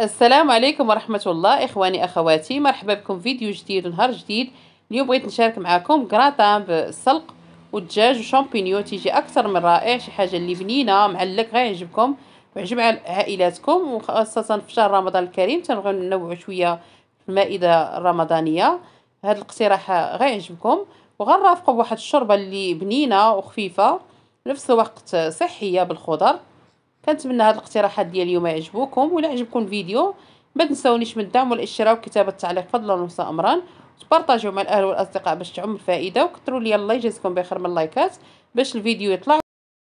السلام عليكم ورحمة الله إخواني أخواتي مرحبا بكم فيديو جديد ونهار جديد اليوم بغيت نشارك معكم غراتان بالسلق والدجاج وشامبينيو تيجي أكثر من رائع شي حاجة اللي بنينة معلق غيعجبكم ويعجب عائلاتكم وخاصة في شهر رمضان الكريم تنبغيو ننوعو شوية في المائدة الرمضانية هاد الاقتراح غيعجبكم وغنرافقو بواحد الشوربة اللي بنينة وخفيفة نفس الوقت صحية بالخضر كنتمنى هاد الاقتراحات ديال اليوم يعجبوكم ولا عجبكم الفيديو ما تنساونيش من الدعم والاشتراك وكتابه التعليق فضلا ونسى امرا تبارطاجيو مع الاهل والاصدقاء باش تعم الفائده وكثروا لي الله يجازيكم بخير من اللايكات باش الفيديو يطلع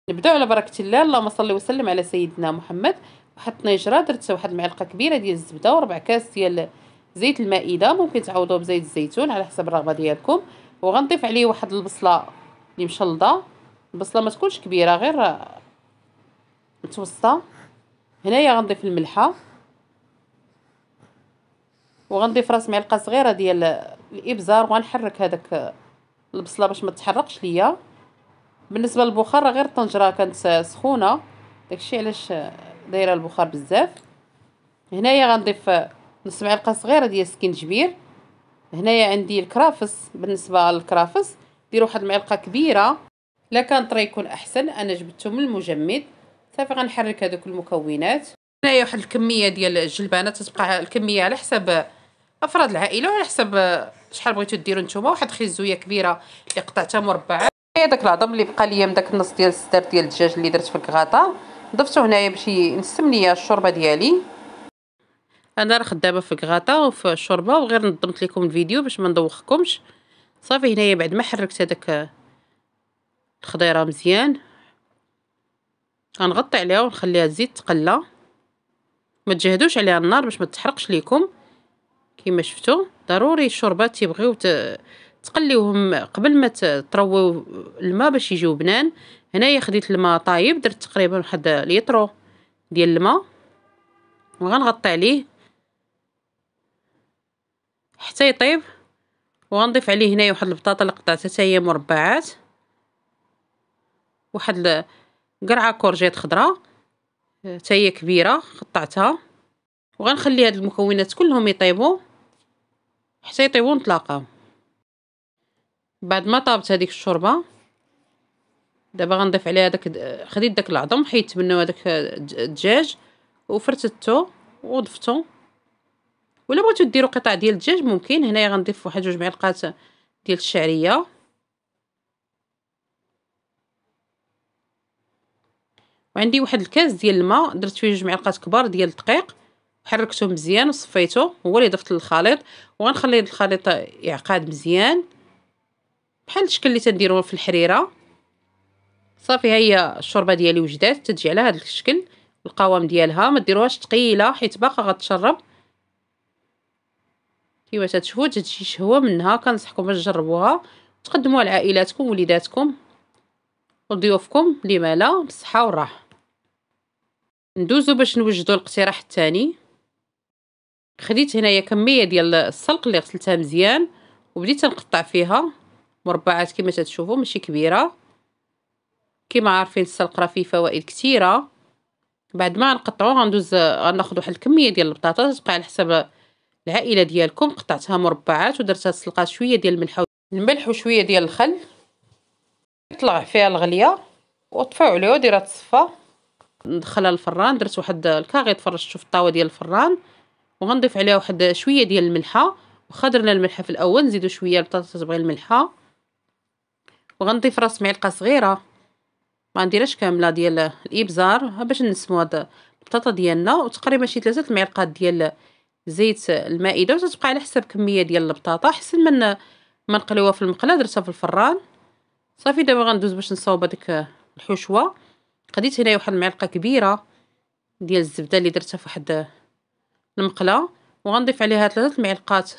نبداو على بركه الله اللهم صل وسلم على سيدنا محمد واحد الطنجره درت واحد المعلقه كبيره ديال الزبده وربع كاس ديال زيت المائده ممكن تعوضوه بزيت الزيتون على حسب الرغبه ديالكم وغنضيف عليه واحد البصله اللي مشلضه البصله ما تكونش كبيره غير متوسطه هنايا غنضيف الملحه وغنضيف راس معلقه صغيره ديال الابزار وغنحرك هذاك البصله باش ما تحرقش ليا بالنسبه للبخار غير الطنجره كانت سخونه داكشي علاش دايره البخار بزاف هنايا غنضيف نص معلقه صغيره ديال السكنجبير هنايا عندي الكرافس بالنسبه للكرافس دير واحد المعلقه كبيره لا كان طري يكون احسن انا جبته من المجمد صافي غنحرك هذوك المكونات هنايا واحد الكميه ديال الجلبانه تتبقى الكميه على حسب افراد العائله وعلى حسب شحال بغيتو ديروا نتوما واحد خزويه كبيره اللي قطعتها مربعه هي داك العظم اللي بقى ليا من داك النص ديال الصدر ديال الدجاج اللي درت في الكغاطه ضفتو هنايا باش ينسم ليا الشوربه ديالي انا راه خدامه في الكغاطه وفي الشوربه وغير نظمت لكم الفيديو باش ما ندوخكمش صافي هنايا بعد ما حركت هذاك الخضيره مزيان غنغطي عليها ونخليها تزيد تقلى ما تجهدوش عليها النار باش ما تحرقش ليكم كيما شفتوا ضروري الشوربه تيبغيو تقليوهم قبل ما ترويو الماء باش يجيو بنان هنايا خديت الماء طايب درت تقريبا واحد ليطرو ديال الماء وغنغطي عليه حتى يطيب وغنضيف عليه هنايا واحد البطاطا اللي قطعتها حتى هي مربعات واحد قرعه كورجيت خضراء حتى هي كبيره قطعتها وغنخلي هاد المكونات كلهم يطيبوا حتى يطيبوا نتلاقاو بعد ما طابت هذيك الشوربه دابا غنضيف عليها داك خديت داك العظم حيدت منه هذاك الدجاج وفرتتو وضفتو ولا بغيتو ديروا قطع ديال الدجاج ممكن هنايا غنضيف واحد جوج معلقات ديال الشعريه وعندي واحد الكاس ديال الماء درت فيه جوج معلقات كبار ديال الدقيق حركته مزيان وصفيته هو اللي ضفت للخليط وغنخلي هاد الخليط يعقد مزيان بحال الشكل اللي تنديروه في الحريره صافي هي الشوربه ديالي وجدات تجي على هذا الشكل القوام ديالها ما ديروهاش ثقيله حيت باقا غتشرب كيما تشوفوا تجي شهوه منها كنصحكم باش تجربوها تقدموها لعائلاتكم وليداتكم وضيوفكم لما لا بالصحه والراحه ندوزو باش نوجدو الاقتراح الثاني خديت هنايا كميه ديال السلق اللي غسلتها مزيان وبديت نقطع فيها مربعات كما تشوفوا ماشي كبيره كما عارفين السلق راه فيه فوائد كثيره بعد ما نقطعو غندوز غناخذ واحد الكميه ديال البطاطا تبقى على حساب العائله ديالكم قطعتها مربعات ودرتها السلقه شويه ديال الملح الملح وشويه ديال الخل طلع فيها الغليه وطفيو عليها ديرها تصفى ندخلها للفران درت واحد الكاغيط فرشت شوف الطاوه ديال الفران وغنضيف عليها واحد شويه ديال الملحه واخا درنا الملحه في الاول نزيدو شويه البطاطا تبغي الملحه وغنضيف راس معلقه صغيره ما نديرهاش كامله ديال الابزار باش نسمو هاد البطاطا ديالنا وتقريبا شي ثلاثه المعلقات ديال زيت المائده وتتبقى على حسب كميه ديال البطاطا حسن من ما نقليوها في المقله درتها في الفران صافي دابا غندوز باش نصاوب هذيك الحشوه خديت هنايا واحد المعلقه كبيره ديال الزبده اللي درتها فواحد المقله وغنضيف عليها ثلاثه المعلقات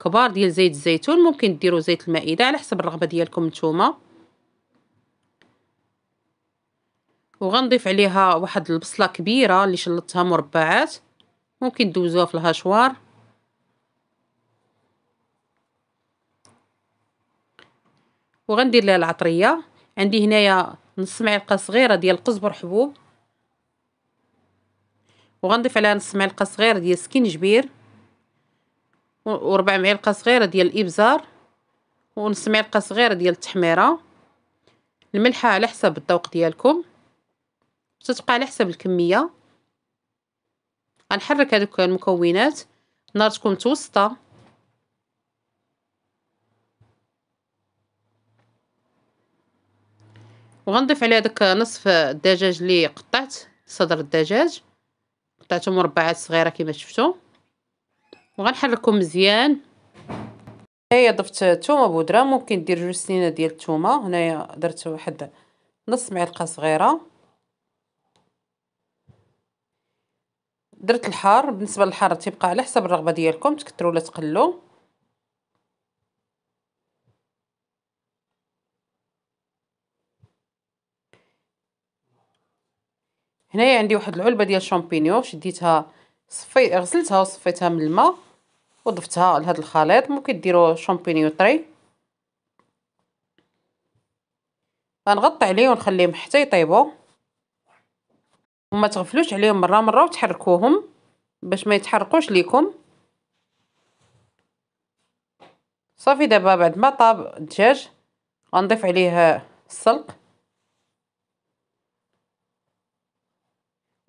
كبار ديال زيت الزيتون ممكن ديروا زيت المائده على حسب الرغبه ديالكم نتوما وغنضيف عليها واحد البصله كبيره اللي شلطتها مربعات ممكن دوزوها في الهشوار وغندير لها العطريه عندي هنايا نص معلقه صغيره ديال القزبر حبوب وغنضيف عليها نص معلقه صغيره ديال سكينجبير وربع معلقه صغيره ديال الابزار ونص معلقه صغيره ديال التحميره الملحه على حسب الذوق ديالكم تتبقى على حسب الكميه غنحرك هذوك المكونات نار تكون متوسطه وغنضيف عليه داك نصف الدجاج اللي قطعت صدر الدجاج قطعته مربعات صغيره كما شفتوا وغنحركو مزيان هيا ضفت الثومه بودره ممكن دير جوج سنينه ديال الثومه هنايا درت واحد نص معلقه صغيره درت الحار بالنسبه للحار تيبقى على حسب الرغبه ديالكم تكثروا ولا تقلوا هنايا عندي واحد العلبه ديال الشامبينيو شديتها صفي غسلتها وصفيتها من الماء وضفتها لهذا الخليط ممكن ديروا شامبينيو طري غنغطي عليه ونخليهم حتى يطيبوا وما تغفلوش عليهم مره مره وتحركوهم باش ما يتحرقوش ليكم صافي دابا بعد ما طاب الدجاج غنضيف عليه السلق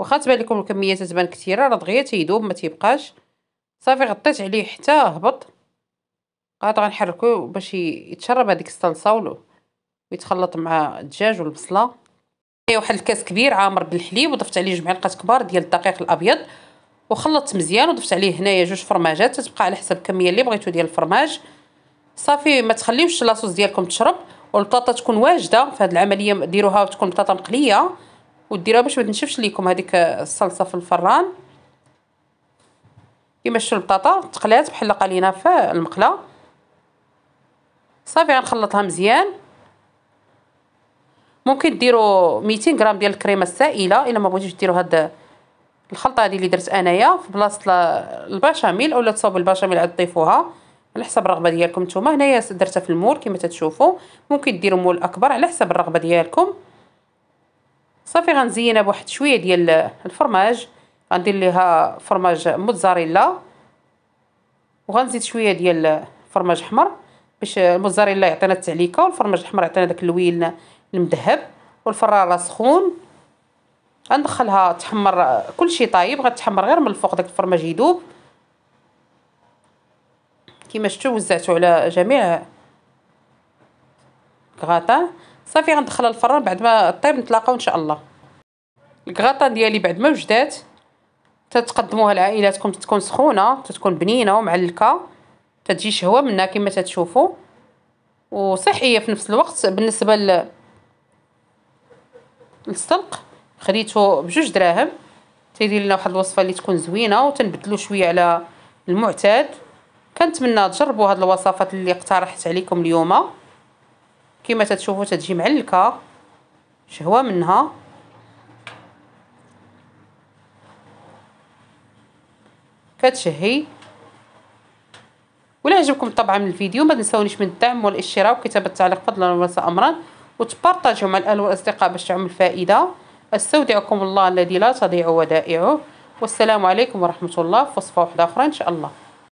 واخا تبان لكم الكميه تتبان كثيره راه دغيا تيذوب ما تيبقاش صافي غطيت عليه حتى هبط عاد غنحركو باش يتشرب هذيك الصلصه ويتخلط مع الدجاج والبصله هي واحد الكاس كبير عامر بالحليب وضفت عليه جوج معلقات كبار ديال الدقيق الابيض وخلطت مزيان وضفت عليه هنايا جوج فرماجات تتبقى على حسب الكميه اللي بغيتو ديال الفرماج صافي ما تخليوش لاصوص ديالكم تشرب والبطاطا تكون واجده في هذه العمليه ديروها وتكون بطاطا مقليه وديروها باش ما تنشفش ليكم هذيك الصلصه في الفران كيما شفتوا البطاطا تقلات بحال قالينا في المقله صافي غنخلطها مزيان ممكن ديروا 200 غرام ديال الكريمه السائله الا ما بغيتوش ديروا هاد الخلطه هذه اللي درت انايا في بلاصه البشاميل اولا تصاوبوا البشاميل عاد تضيفوها على حسب الرغبه ديالكم نتوما هنايا درتها في المول كما تتشوفوا ممكن ديروا مول اكبر على حسب الرغبه ديالكم صافي غنزينها بواحد شويه ديال الفرماج غندير ليها فرماج موتزاريلا وغنزيد شويه ديال الفرماج احمر باش الموتزاريلا يعطينا التعليكه والفرماج الاحمر يعطينا داك اللون المذهب والفراره سخون غندخلها تحمر كلشي طايب غتحمر غير من الفوق داك الفرماج يذوب كما شفتوا وزعتو على جميع غاطا صافي غندخلها الفران بعد ما طيب نتلاقاو ان شاء الله الكغاطا ديالي بعد ما وجدات تتقدموها لعائلاتكم تكون سخونه تتكون بنينه ومعلكه تتجي شهوه منها كما تتشوفوا وصحيه في نفس الوقت بالنسبه ل السلق خديته بجوج دراهم تيدير لنا واحد الوصفه اللي تكون زوينه وتنبدلو شويه على المعتاد كنتمنى تجربوا هاد الوصفات اللي اقترحت عليكم اليوم كما تتشوفوا تتجي معلكه شهوه منها كتشهي ولا عجبكم الطبعه من الفيديو ما تنساونيش من الدعم والاشتراك وكتابه التعليق فضلا وليس امرا وتبارطاجيو مع الاهل والاصدقاء باش تعم الفائده استودعكم الله الذي لا تضيع ودائعه والسلام عليكم ورحمه الله في وصفه واحده اخرى ان شاء الله